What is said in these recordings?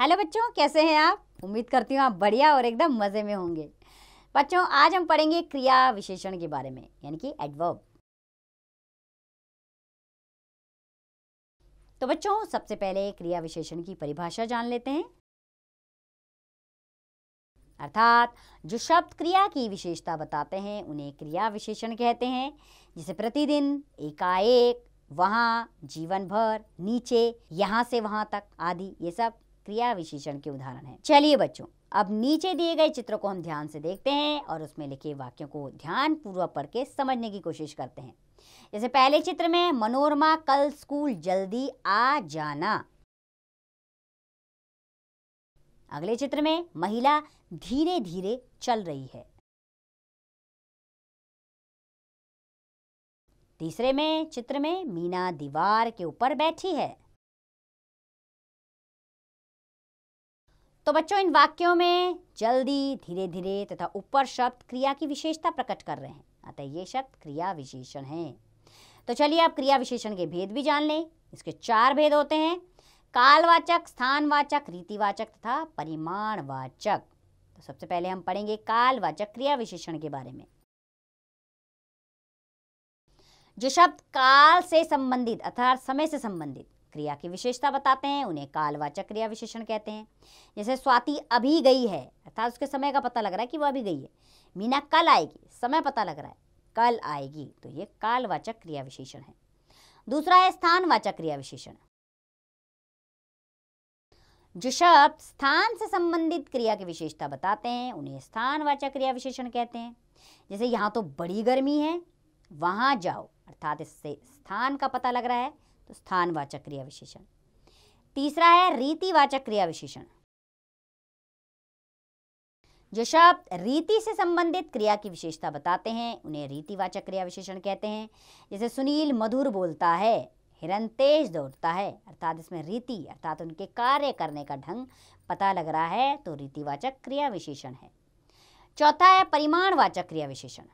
hello बच्चों कैसे हैं आप उम्मीद करती हूँ आप बढ़िया और एकदम मज़े में होंगे बच्चों आज हम पढ़ेंगे क्रिया विशेषण के बारे में यानी कि एडवर्ब तो बच्चों सबसे पहले क्रिया विशेषण की परिभाषा जान लेते हैं अर्थात जो शब्द क्रिया की विशेषता बताते हैं उन्हें क्रिया विशेषण कहते हैं जिसे प्रतिदिन एकाएक वहाँ जीवन भर नीचे यहाँ से वहाँ तक आदि ये सब क्रिया विशेषण के उदाहरण है चलिए बच्चों अब नीचे दिए गए चित्र को हम ध्यान से देखते हैं और उसमें लिखे वाक्यों को ध्यान पूर्वक पढ़ के समझने की कोशिश करते हैं जैसे पहले चित्र में मनोरमा कल स्कूल जल्दी आ जाना अगले चित्र में महिला धीरे धीरे चल रही है तीसरे में चित्र में मीना दीवार के ऊपर बैठी है तो बच्चों इन वाक्यों में जल्दी धीरे धीरे तथा ऊपर शब्द क्रिया की विशेषता प्रकट कर रहे हैं अतः ये शब्द क्रिया विशेषण है तो चलिए आप क्रिया विशेषण के भेद भी जान लें इसके चार भेद होते हैं कालवाचक स्थानवाचक रीतिवाचक तथा परिमाणवाचक तो सबसे पहले हम पढ़ेंगे कालवाचक क्रिया विशेषण के बारे में जो शब्द काल से संबंधित अर्थात समय से संबंधित क्रिया की विशेषता बताते हैं उन्हें कालवाचक क्रिया विशेषण कहते हैं जैसे स्वाति अभी गई है अर्थात उसके समय का पता लग रहा है कि वह अभी गई है मीना कल आएगी समय पता लग रहा है कल आएगी तो ये कालवाचक क्रिया विशेषण है दूसरा है स्थानवाचक क्रिया विशेषण जो शब्द स्थान से संबंधित क्रिया की विशेषता बताते हैं उन्हें स्थानवाचक क्रिया विशेषण कहते हैं जैसे यहाँ तो बड़ी गर्मी है वहाँ जाओ अर्थात इससे स्थान का पता लग रहा है तो स्थानवाचक क्रिया विशेषण तीसरा है रीतिवाचक क्रिया विशेषण जो शब्द रीति से संबंधित क्रिया की विशेषता बताते हैं उन्हें रीतिवाचक क्रिया विशेषण कहते हैं जैसे सुनील मधुर बोलता है हिरन तेज दौड़ता है अर्थात इसमें रीति अर्थात उनके कार्य करने का ढंग पता लग रहा है तो रीतिवाचक क्रिया विशेषण है चौथा है परिमाणवाचक क्रिया विशेषण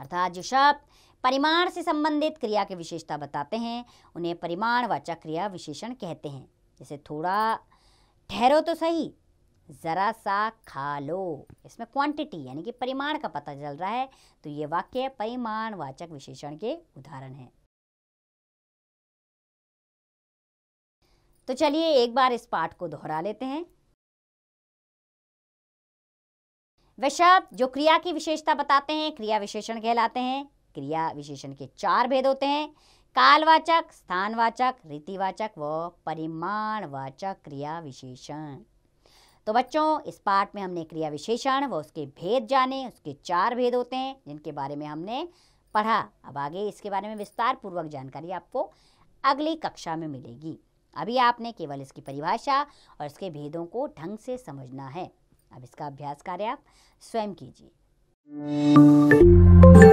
अर्थात जो शब्द परिमाण से संबंधित क्रिया की विशेषता बताते हैं उन्हें परिमाण वाचक क्रिया विशेषण कहते हैं जैसे थोड़ा ठहरो तो सही ज़रा सा खा लो इसमें क्वांटिटी यानी कि परिमाण का पता चल रहा है तो ये वाक्य परिमाण वाचक विशेषण के उदाहरण है तो चलिए एक बार इस पाठ को दोहरा लेते हैं वे शब्द जो क्रिया की विशेषता बताते हैं क्रिया विशेषण कहलाते हैं क्रिया विशेषण के चार भेद होते हैं कालवाचक स्थानवाचक रीतिवाचक व परिमाणवाचक क्रिया विशेषण तो बच्चों इस पाठ में हमने क्रिया विशेषण व उसके भेद जाने उसके चार भेद होते हैं जिनके बारे में हमने पढ़ा अब आगे इसके बारे में विस्तार पूर्वक जानकारी आपको अगली कक्षा में मिलेगी अभी आपने केवल इसकी परिभाषा और इसके भेदों को ढंग से समझना है अब इसका अभ्यास कार्य आप स्वयं कीजिए